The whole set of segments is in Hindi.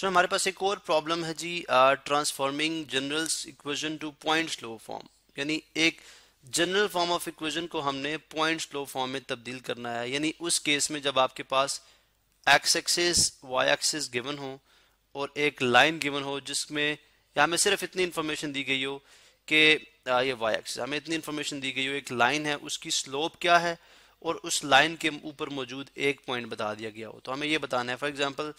सो हमारे पास एक और प्रॉब्लम है जी transforming general equation to point लो फॉर्म यानी एक जनरल फॉर्म ऑफ इक्वेशन को हमने पॉइंट लो फॉर्म में तब्दील करना है यानी उस केस में जब आपके पास X axis Y axis given हो और एक लाइन गिवन हो जिसमें या हमें सिर्फ इतनी इन्फॉर्मेशन दी गई हो कि ये वाई एक्सेस हमें इतनी इन्फॉर्मेशन दी गई हो एक लाइन है उसकी स्लोप क्या है और उस लाइन के ऊपर मौजूद एक पॉइंट बता दिया गया हो तो हमें ये बताना है फॉर एग्जाम्पल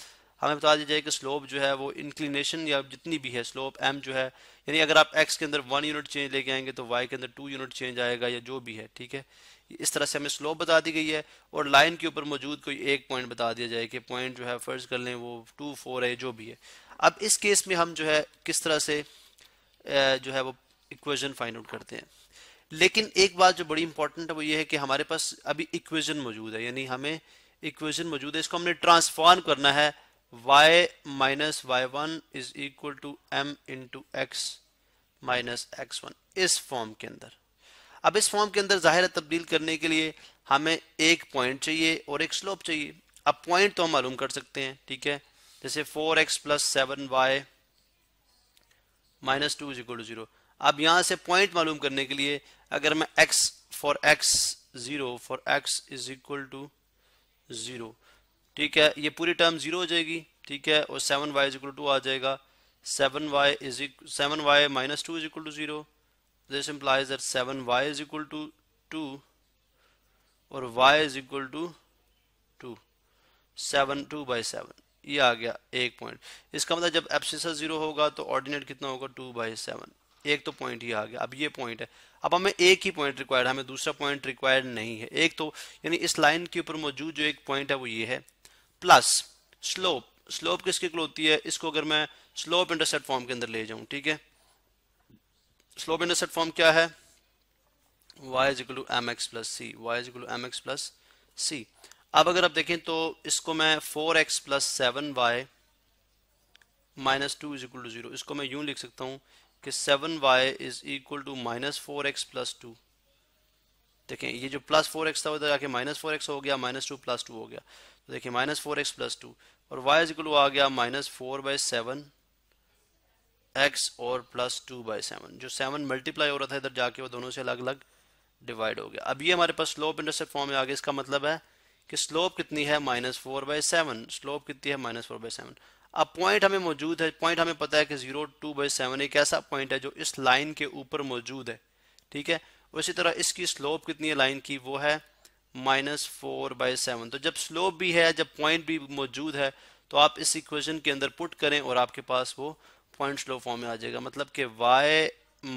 हमें बता दिया जाए कि स्लोप जो है वो इंक्लिनेशन या जितनी भी है स्लोप एम जो है यानी अगर आप एक्स के अंदर वन यूनिट चेंज लेके आएंगे तो वाई के अंदर टू यूनिट चेंज आएगा या जो भी है ठीक है इस तरह से हमें स्लोप बता दी गई है और लाइन के ऊपर मौजूद कोई एक पॉइंट बता दिया जाए कि पॉइंट जो है फर्ज कर लें वो टू फोर है जो भी है अब इस केस में हम जो है किस तरह से जो है वो इक्वेजन फाइंड आउट करते हैं लेकिन एक बात जो बड़ी इंपॉर्टेंट है वो ये है कि हमारे पास अभी इक्वेजन मौजूद है यानी हमें इक्वेजन मौजूद है इसको हमने ट्रांसफॉर्म करना है y one is equal to M into X minus X one इस फॉर्म के अंदर अब इस फॉर्म के अंदर ज़ाहिर तब्दील करने के लिए हमें एक पॉइंट चाहिए और एक स्लोप चाहिए अब पॉइंट तो हम मालूम कर सकते हैं ठीक है जैसे four X plus seven Y minus two is equal to zero अब यहां से पॉइंट मालूम करने के लिए अगर मैं X for X zero for X is equal to zero ठीक है ये पूरी टर्म जीरो हो जाएगी ठीक है और seven Y is equal to आ जाएगा seven Y is seven Y minus two is equal to zero this implies that seven Y is equal to two और Y is equal to two seven two by seven ये आ गया एक पॉइंट इसका मतलब जब एप्सिसा जीरो होगा तो ऑर्डिनेट कितना होगा टू बाई सेवन एक तो पॉइंट ही आ गया अब ये पॉइंट है अब हमें एक ही पॉइंट रिक्वायर्ड हमें दूसरा पॉइंट रिक्वायर्ड नहीं है एक तो यानी इस लाइन के ऊपर मौजूद जो एक पॉइंट है वो ये है प्लस स्लोप स्लोप किसकी क्लो होती है इसको अगर मैं स्लोप इंटरसेप्ट फॉर्म के अंदर ले जाऊं ठीक है स्लोप इंटरसेप्ट फॉर्म क्या है y is equal to M X plus C Y is equal M X plus C अब अगर आप देखें तो इसको मैं 4x X plus seven Y minus two is equal to zero इसको मैं यूं लिख सकता हूं कि 7y Y is equal to minus four X plus two देखें ये जो प्लस फोर एक्स था उधर आके माइनस फोर एक्स हो गया माइनस टू प्लस टू हो गया तो देखिए minus four X plus two और वाई इजिकल आ गया minus four by seven X और प्लस टू बाई सेवन जो सेवन मल्टीप्लाई हो रहा था इधर जाके वो दोनों से अलग अलग डिवाइड हो गया अब ये हमारे पास स्लोप इंटरसेप्ट फॉर्म में आ गया इसका मतलब है कि स्लोप कितनी है minus four by seven slope कितनी है माइनस फोर बाय सेवन अब पॉइंट हमें मौजूद है पॉइंट हमें पता है कि जीरो टू बाई सेवन एक ऐसा पॉइंट है जो इस लाइन के ऊपर मौजूद है ठीक है उसी तरह इसकी स्लोप कितनी है लाइन की वो है माइनस फोर बाई सेवन तो जब स्लोप भी है जब पॉइंट भी मौजूद है तो आप इस इक्वेशन के अंदर पुट करें और आपके पास वो पॉइंट स्लो फॉर्म में आ जाएगा मतलब कि y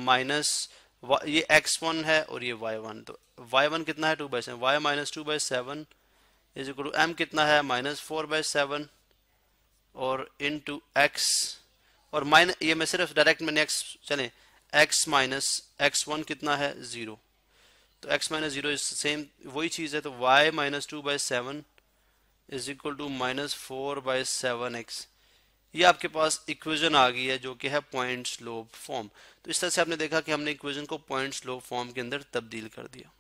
माइनस ये x1 है और ये y1 तो y1 कितना है two by seven Y minus two by seven is equal to M कितना है माइनस फोर बाई सेवन और इन टू एक्स और माइनस ये मैं सिर्फ डायरेक्ट मैंने एक्स चलें एक्स माइनस एक्स वन कितना है ज़ीरो तो एक्स माइनस ज़ीरो सेम वही चीज़ है तो Y minus two by seven is equal to minus four by seven X ये आपके पास इक्वेशन आ गई है जो कि है पॉइंट स्लोप फॉर्म तो इस तरह से आपने देखा कि हमने इक्वेशन को पॉइंट स्लोप फॉर्म के अंदर तब्दील कर दिया